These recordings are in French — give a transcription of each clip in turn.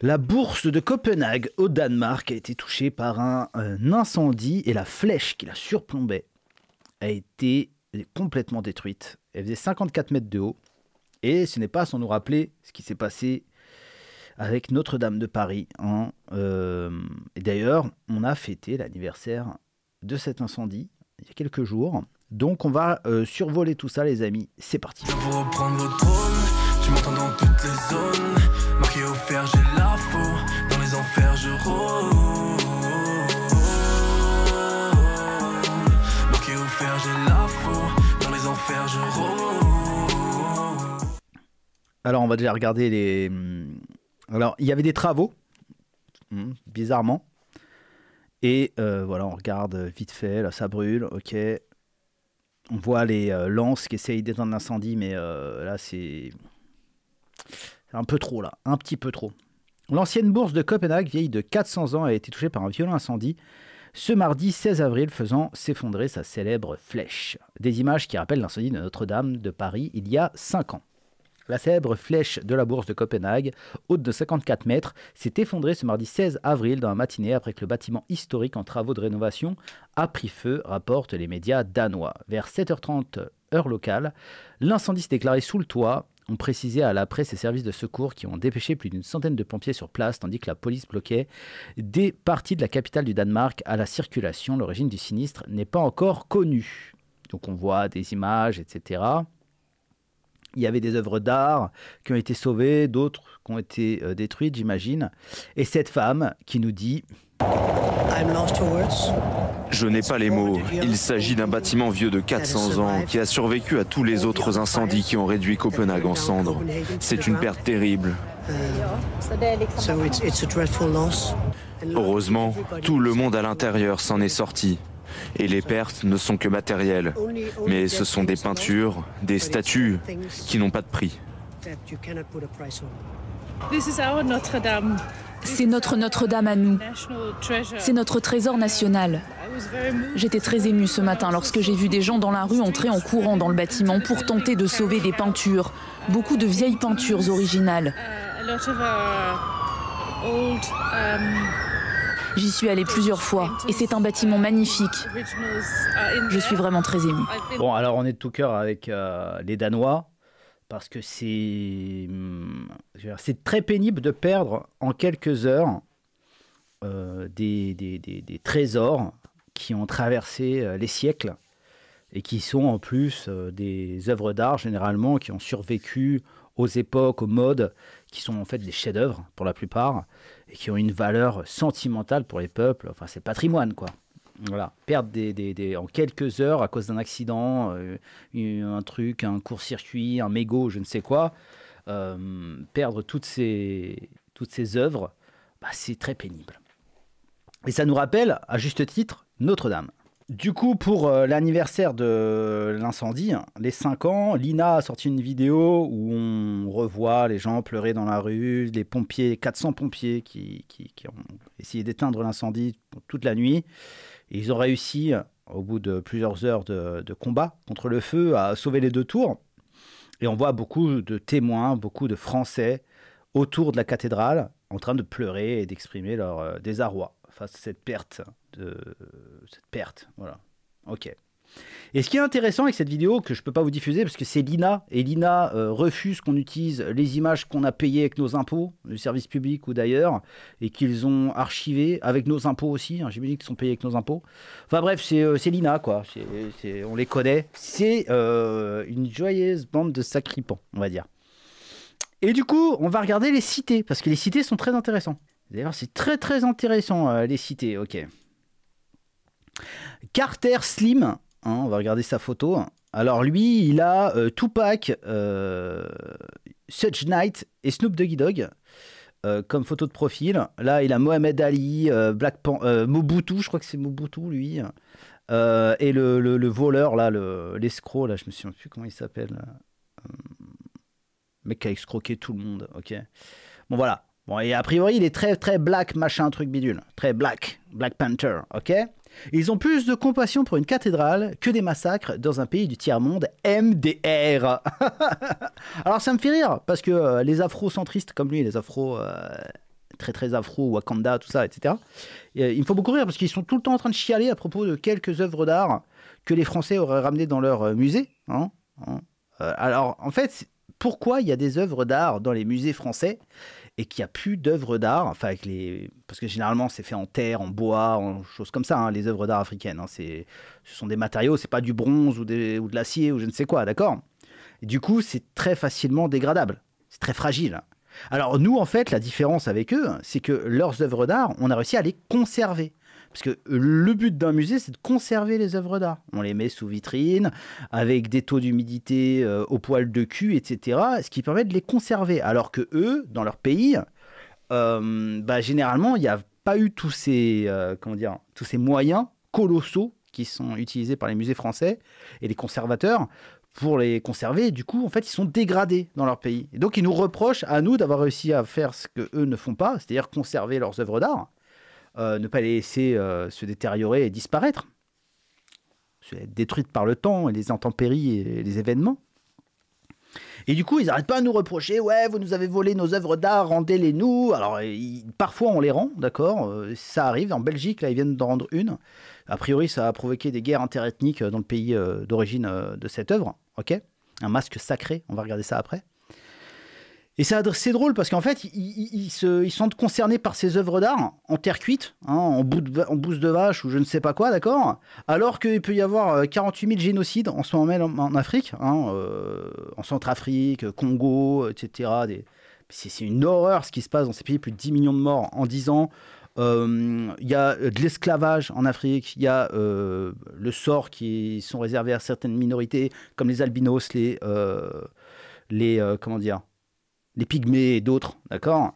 La bourse de Copenhague au Danemark a été touchée par un, incendie et la flèche qui la surplombait a été complètement détruite. Elle faisait 54 mètres de haut. Et ce n'est pas sans nous rappeler ce qui s'est passé avec Notre-Dame de Paris. Euh, d'ailleurs, on a fêté l'anniversaire de cet incendie il y a quelques jours. Donc on va euh, survoler tout ça les amis. C'est parti. Alors, on va déjà regarder les. Hmm, alors, il y avait des travaux, hmm, bizarrement. Et euh, voilà, on regarde vite fait, là, ça brûle, ok. On voit les euh, lances qui essayent d'éteindre l'incendie, mais euh, là, c'est. un peu trop, là, un petit peu trop. L'ancienne bourse de Copenhague, vieille de 400 ans, a été touchée par un violent incendie ce mardi 16 avril, faisant s'effondrer sa célèbre flèche. Des images qui rappellent l'incendie de Notre-Dame de Paris il y a 5 ans. La célèbre flèche de la bourse de Copenhague, haute de 54 mètres, s'est effondrée ce mardi 16 avril dans la matinée après que le bâtiment historique en travaux de rénovation a pris feu, rapportent les médias danois. Vers 7h30 heure locale, l'incendie s'est déclaré sous le toit ont précisé à la presse et services de secours qui ont dépêché plus d'une centaine de pompiers sur place, tandis que la police bloquait des parties de la capitale du Danemark à la circulation. L'origine du sinistre n'est pas encore connue. Donc on voit des images, etc. Il y avait des œuvres d'art qui ont été sauvées, d'autres qui ont été euh, détruites, j'imagine. Et cette femme qui nous dit... Je n'ai pas les mots. Il s'agit d'un bâtiment vieux de 400 ans qui a survécu à tous les autres incendies qui ont réduit Copenhague en cendres. C'est une perte terrible. Heureusement, tout le monde à l'intérieur s'en est sorti et les pertes ne sont que matérielles. Mais ce sont des peintures, des statues qui n'ont pas de prix. C'est notre Notre-Dame à nous. C'est notre trésor national. J'étais très ému ce matin lorsque j'ai vu des gens dans la rue entrer en courant dans le bâtiment pour tenter de sauver des peintures, beaucoup de vieilles peintures originales. Uh, um, J'y suis allé plusieurs fois et c'est un bâtiment magnifique. Je suis vraiment très ému. Bon, alors on est de tout cœur avec euh, les Danois parce que hmm, c'est très pénible de perdre en quelques heures euh, des, des, trésors qui ont traversé euh, les siècles et qui sont en plus des œuvres d'art généralement qui ont survécu aux époques, aux modes qui sont en fait des chefs-d'œuvre pour la plupart et qui ont une valeur sentimentale pour les peuples. Enfin, c'est patrimoine, quoi. Voilà, perdre des, des, en quelques heures à cause d'un accident, euh, un truc, un court-circuit, un mégot, je ne sais quoi, euh, perdre toutes ces, toutes ces œuvres, bah, c'est très pénible. Et ça nous rappelle, à juste titre, Notre-Dame. Du coup, pour euh, l'anniversaire de l'incendie, hein, les 5 ans, Lina a sorti une vidéo où on revoit les gens pleurer dans la rue, les pompiers, 400 pompiers qui, ont essayé d'éteindre l'incendie toute la nuit. Et ils ont réussi, au bout de plusieurs heures de, combat contre le feu, à sauver les deux tours. Et on voit beaucoup de témoins, beaucoup de Français autour de la cathédrale en train de pleurer et d'exprimer leur euh, désarroi face à cette perte de cette perte. Voilà. Ok. Et ce qui est intéressant avec cette vidéo, que je ne peux pas vous diffuser parce que c'est l'INA, et l'INA euh, refuse qu'on utilise les images qu'on a payées avec nos impôts, du service public ou d'ailleurs, et qu'ils ont archivées avec nos impôts aussi, hein, j'imagine qu'ils sont payés avec nos impôts. Enfin bref, c'est euh, l'INA quoi, on les connaît. C'est euh, une joyeuse bande de sacripants, on va dire. Et du coup, on va regarder les cités, parce que les cités sont très intéressants. D'ailleurs, c'est très très intéressant les cités, ok. Carter Slim, hein, on va regarder sa photo. Alors lui, il a euh, Tupac, Such Knight et Snoop Doggy Dog euh, comme photo de profil. Là, il a Mohamed Ali, euh, Black Pan Mobutu, je crois que c'est Mobutu lui. et le, voleur, là, l'escroc, là, je me souviens plus comment il s'appelle. mec qui a escroqué tout le monde, ok. Bon voilà, Bon, et a priori, il est très, très black, machin, truc bidule. Très black, Black Panther, ok Ils ont plus de compassion pour une cathédrale que des massacres dans un pays du tiers-monde MDR. Alors, ça me fait rire, parce que euh, les afro-centristes comme lui, les afro... Euh, très très afro, Wakanda, tout ça, etc. Euh, il me faut beaucoup rire parce qu'ils sont tout le temps en train de chialer à propos de quelques œuvres d'art que les Français auraient ramenées dans leur musée. Hein, hein. alors, en fait, pourquoi il y a des œuvres d'art dans les musées français et qu'il n'y a plus d'œuvres d'art, enfin parce que généralement c'est fait en terre, en bois, en choses comme ça, hein, les œuvres d'art africaines. Hein, c'est, ce sont des matériaux, c'est pas du bronze ou, ou de l'acier ou je ne sais quoi, d'accord Du coup, c'est très facilement dégradable, c'est très fragile. Alors nous, en fait, la différence avec eux, c'est que leurs œuvres d'art, on a réussi à les conserver. Parce que le but d'un musée, c'est de conserver les œuvres d'art. On les met sous vitrine, avec des taux d'humidité euh, au poil de cul, etc. Ce qui permet de les conserver. Alors que eux, dans leur pays, euh, bah, généralement, il n'y a pas eu tous ces, euh, tous ces moyens colossaux qui sont utilisés par les musées français et les conservateurs pour les conserver. Du coup, en fait, ils sont dégradés dans leur pays. Et donc, ils nous reprochent à nous d'avoir réussi à faire ce que eux ne font pas, c'est-à-dire conserver leurs œuvres d'art. Euh, ne pas les laisser euh, se détériorer et disparaître, être détruites par le temps et les intempéries et les événements. Et du coup, ils n'arrêtent pas à nous reprocher, ouais, vous nous avez volé nos œuvres d'art, rendez-les nous. Alors, parfois, on les rend, d'accord euh, Ça arrive. En Belgique, là, ils viennent d'en rendre une. A priori, ça a provoqué des guerres interethniques dans le pays d'origine de cette œuvre, ok Un masque sacré, on va regarder ça après. Et c'est drôle parce qu'en fait, ils, ils, se, ils, sont concernés par ces œuvres d'art en terre cuite, hein, en, bout bouse de vache ou je ne sais pas quoi, d'accord Alors qu'il peut y avoir 48 euh, 000 génocides en ce moment en, en Afrique, hein, euh, en Centrafrique, Congo, etc. C'est une horreur ce qui se passe dans ces pays, plus de 10 millions de morts en 10 ans. Euh, il y a de l'esclavage en Afrique, il y a le sort qui sont réservés à certaines minorités, comme les albinos, les, les comment dire, les pygmées et d'autres, d'accord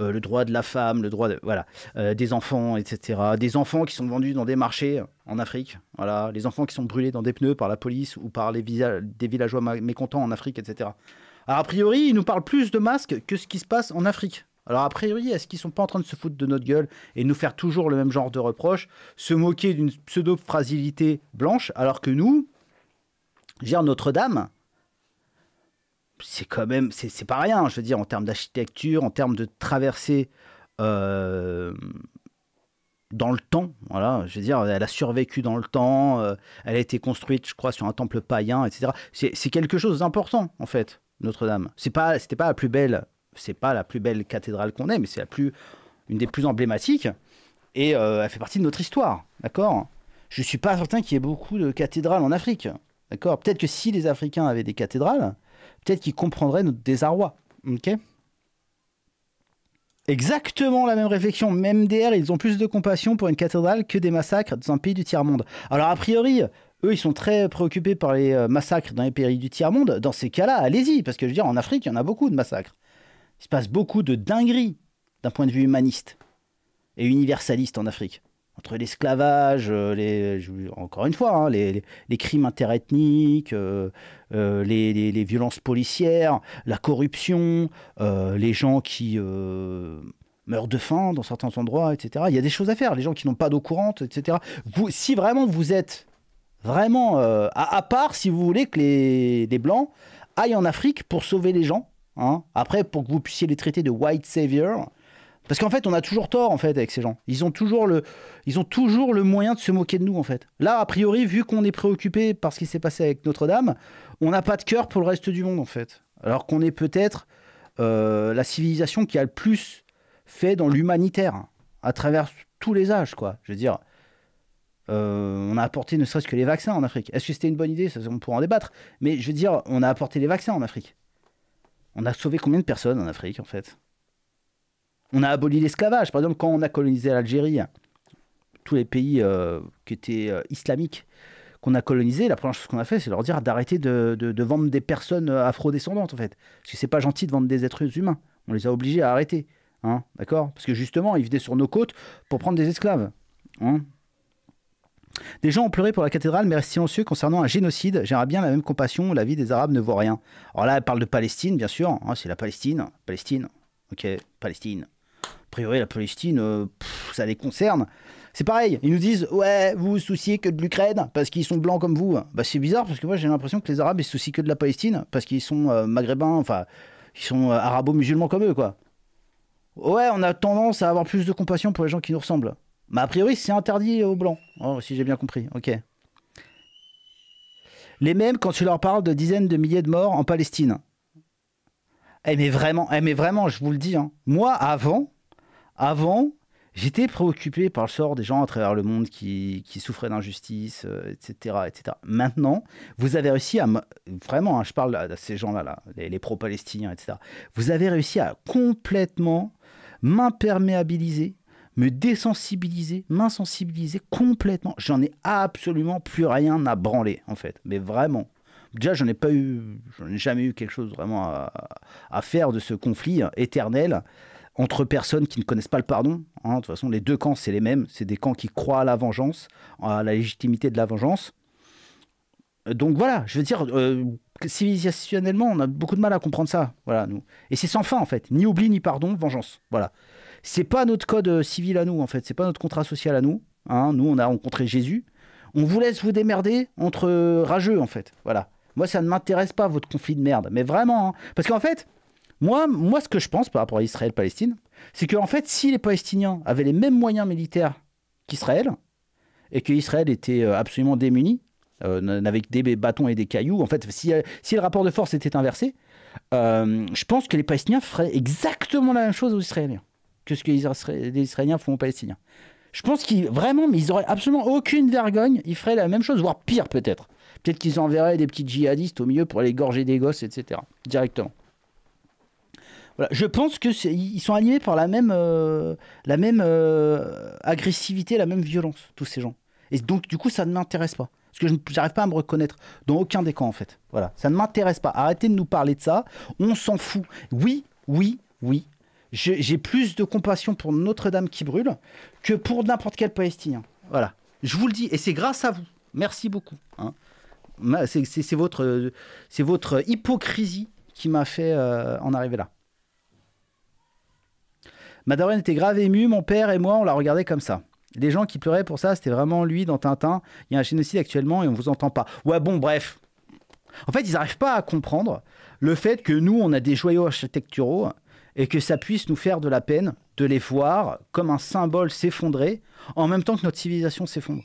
euh, le droit de la femme, le droit de, voilà, euh, des enfants, etc. Des enfants qui sont vendus dans des marchés en Afrique, voilà, les enfants qui sont brûlés dans des pneus par la police ou par les des villageois mécontents en Afrique, etc. Alors, a priori, ils nous parlent plus de masques que ce qui se passe en Afrique. Alors a priori, est-ce qu'ils sont pas en train de se foutre de notre gueule et nous faire toujours le même genre de reproches, se moquer d'une pseudo-fragilité blanche, alors que nous, gère Notre-Dame, c'est quand même, c'est pas rien, je veux dire, en termes d'architecture, en termes de traversée euh, dans le temps. Voilà, je veux dire, elle a survécu dans le temps, euh, elle a été construite, je crois, sur un temple païen, etc. C'est quelque chose d'important, en fait, Notre-Dame. c'est pas, pas la plus belle, c'est pas la plus belle cathédrale qu'on ait, mais c'est la plus, une des plus emblématiques. Et euh, elle fait partie de notre histoire, d'accord Je suis pas certain qu'il y ait beaucoup de cathédrales en Afrique, d'accord Peut-être que si les Africains avaient des cathédrales, peut-être qu'ils comprendrait notre désarroi. Ok Exactement la même réflexion, même DR, ils ont plus de compassion pour une cathédrale que des massacres dans un pays du tiers-monde. Alors a priori, eux, ils sont très préoccupés par les euh, massacres dans les pays du tiers-monde. Dans ces cas-là, allez-y, parce que je veux dire, en Afrique, il y en a beaucoup de massacres. Il se passe beaucoup de dingueries d'un point de vue humaniste et universaliste en Afrique entre l'esclavage, euh, les, encore une fois, hein, les, crimes interethniques, euh, euh, les, violences policières, la corruption, les gens qui meurent de faim dans certains endroits, etc. Il y a des choses à faire, les gens qui n'ont pas d'eau courante, etc. si vraiment vous êtes vraiment à, part, si vous voulez que les, Blancs aillent en Afrique pour sauver les gens, hein, après pour que vous puissiez les traiter de white savior, parce qu'en fait, on a toujours tort en fait avec ces gens. Ils ont toujours le, ils ont toujours le moyen de se moquer de nous en fait. Là, a priori, vu qu'on est préoccupé par ce qui s'est passé avec Notre-Dame, on n'a pas de cœur pour le reste du monde en fait. Alors qu'on est peut-être euh, la civilisation qui a le plus fait dans l'humanitaire à travers tous les âges quoi. Je veux dire, euh, on a apporté ne serait-ce que les vaccins en Afrique. Est-ce que c'était une bonne idée Ça, On pourrait en débattre. Mais je veux dire, on a apporté les vaccins en Afrique. On a sauvé combien de personnes en Afrique en fait on a aboli l'esclavage. Par exemple, quand on a colonisé l'Algérie, tous les pays euh, qui étaient euh, islamiques qu'on a colonisés, la première chose qu'on a fait, c'est leur dire d'arrêter de, vendre des personnes euh, afrodescendantes, en fait. Parce que c'est pas gentil de vendre des êtres humains. On les a obligés à arrêter. Hein, D'accord Parce que justement, ils venaient sur nos côtes pour prendre des esclaves. Hein. des gens ont pleuré pour la cathédrale, mais restent silencieux concernant un génocide. J'aimerais bien la même compassion, la vie des Arabes ne vaut rien. Alors là, elle parle de Palestine, bien sûr, hein, c'est la Palestine. Palestine, ok, Palestine priori, la Palestine, euh, ça les concerne. C'est pareil, ils nous disent Ouais, vous vous souciez que de l'Ukraine parce qu'ils sont blancs comme vous. Bah, c'est bizarre parce que moi j'ai l'impression que les Arabes ils se soucient que de la Palestine parce qu'ils sont euh, maghrébins, enfin, ils sont euh, arabo-musulmans comme eux, quoi. Ouais, on a tendance à avoir plus de compassion pour les gens qui nous ressemblent. Mais a priori, c'est interdit aux blancs, oh, si j'ai bien compris. Ok. Les mêmes quand tu leur parles de dizaines de milliers de morts en Palestine. Eh, mais vraiment, eh, mais vraiment, je vous le dis, hein. moi avant, avant, j'étais préoccupé par le sort des gens à travers le monde qui, souffraient d'injustice, etc., euh, etc. Maintenant, vous avez réussi à... Vraiment, hein, je parle à ces gens-là, les, pro-palestiniens, etc. Vous avez réussi à complètement m'imperméabiliser, me désensibiliser, m'insensibiliser complètement. J'en ai absolument plus rien à branler, en fait. Mais vraiment. Déjà, je n'ai eu, jamais eu quelque chose vraiment à faire de ce conflit éternel entre personnes qui ne connaissent pas le pardon. Hein. De toute façon, les deux camps, c'est les mêmes. C'est des camps qui croient à la vengeance, à la légitimité de la vengeance. Euh, donc voilà, je veux dire, euh, civilisationnellement, on a beaucoup de mal à comprendre ça. Voilà, nous. Et c'est sans fin, en fait. Ni oubli, ni pardon, vengeance. Voilà. C'est pas notre code euh, civil à nous, en fait. C'est pas notre contrat social à nous. Hein. Nous, on a rencontré Jésus. On vous laisse vous démerder entre rageux, en fait. Voilà. Moi, ça ne m'intéresse pas, votre conflit de merde. Mais vraiment. Hein. Parce qu'en fait, moi, ce que je pense par rapport à Israël-Palestine, c'est que en fait, si les Palestiniens avaient les mêmes moyens militaires qu'Israël, et qu'Israël était euh, absolument démuni, euh, avec des bâtons et des cailloux, en fait, si, euh, le rapport de force était inversé, je pense que les Palestiniens feraient exactement la même chose aux Israéliens que ce que les Israéliens font aux Palestiniens. Je pense qu'ils, vraiment, auraient absolument aucune vergogne, ils feraient la même chose, voire pire peut-être. Peut-être qu'ils enverraient des petits djihadistes au milieu pour aller gorger des gosses, etc. Directement. Je pense que ils sont animés par la même, euh, la même euh, agressivité, la même violence, tous ces gens. Et donc, du coup, ça ne m'intéresse pas. Parce que je n'arrive pas à me reconnaître dans aucun des camps, en fait. Voilà, ça ne m'intéresse pas. Arrêtez de nous parler de ça. On s'en fout. Oui, oui, oui. J'ai plus de compassion pour Notre-Dame qui brûle que pour n'importe quel Palestinien. Voilà. Je vous le dis. Et c'est grâce à vous. Merci beaucoup. Hein. C'est votre, euh, votre hypocrisie qui m'a fait en arriver là. Ma était grave émue, mon père et moi, on la regardait comme ça. Les gens qui pleuraient pour ça, c'était vraiment lui dans Tintin. Il y a un génocide actuellement et on vous entend pas. Ouais, bon, bref. En fait, ils n'arrivent pas à comprendre le fait que nous, on a des joyaux architecturaux et que ça puisse nous faire de la peine de les voir comme un symbole s'effondrer en même temps que notre civilisation s'effondre.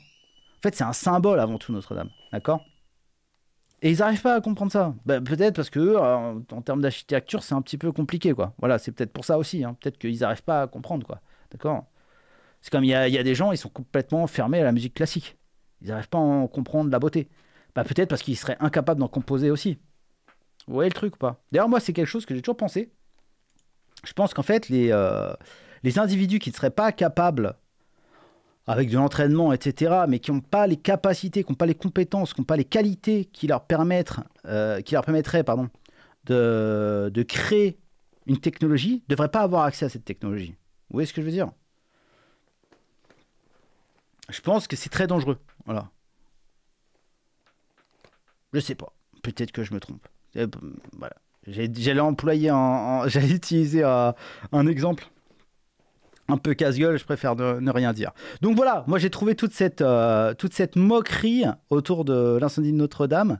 En fait, c'est un symbole avant tout, Notre-Dame. D'accord et ils n'arrivent pas à comprendre ça. Bah, peut-être parce que euh, en, termes d'architecture, c'est un petit peu compliqué, quoi. Voilà, c'est peut-être pour ça aussi. Hein. Peut-être qu'ils n'arrivent pas à comprendre, quoi. D'accord. C'est comme il y, a, des gens, ils sont complètement fermés à la musique classique. Ils n'arrivent pas à en comprendre la beauté. Bah, peut-être parce qu'ils seraient incapables d'en composer aussi. Vous voyez le truc ou pas D'ailleurs, moi, c'est quelque chose que j'ai toujours pensé. Je pense qu'en fait, les, euh, les individus qui ne seraient pas capables avec de l'entraînement, etc., mais qui n'ont pas les capacités, qui n'ont pas les compétences, qui n'ont pas les qualités qui leur, euh, qui leur permettraient pardon, de, créer une technologie, ne devraient pas avoir accès à cette technologie. Vous voyez ce que je veux dire Je pense que c'est très dangereux. Voilà. Je sais pas. Peut-être que je me trompe. Euh, voilà. J'allais employer, j'allais utiliser un exemple un peu casse-gueule, je préfère ne, ne, rien dire. Donc voilà, moi j'ai trouvé toute cette, euh, toute cette moquerie autour de l'incendie de Notre-Dame,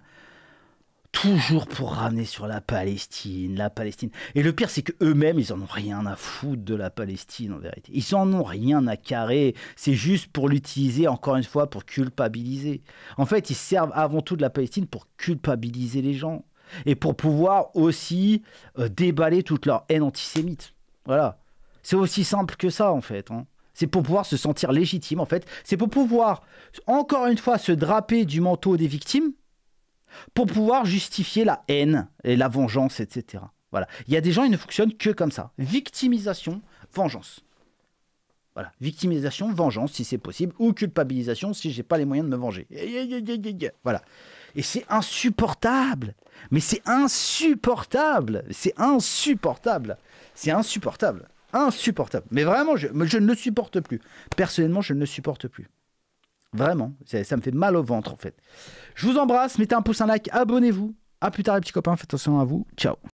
toujours pour ramener sur la Palestine, la Palestine. Et le pire, c'est qu'eux-mêmes, ils en ont rien à foutre de la Palestine, en vérité. Ils n'en ont rien à carrer. C'est juste pour l'utiliser, encore une fois, pour culpabiliser. En fait, ils servent avant tout de la Palestine pour culpabiliser les gens. Et pour pouvoir aussi euh, déballer toute leur haine antisémite. Voilà. C'est aussi simple que ça, en fait. Hein. C'est pour pouvoir se sentir légitime, en fait. C'est pour pouvoir, encore une fois, se draper du manteau des victimes pour pouvoir justifier la haine et la vengeance, etc. Voilà. Il y a des gens, ils ne fonctionnent que comme ça. Victimisation, vengeance. Voilà. Victimisation, vengeance, si c'est possible, ou culpabilisation, si j'ai pas les moyens de me venger. Voilà. Et c'est insupportable. Mais c'est insupportable. C'est insupportable. C'est insupportable insupportable. Mais vraiment, je, je ne le supporte plus. Personnellement, je ne le supporte plus. Vraiment, ça, ça me fait mal au ventre en fait. Je vous embrasse, mettez un pouce, un like, abonnez-vous. A plus tard les petits copains, faites attention à vous. Ciao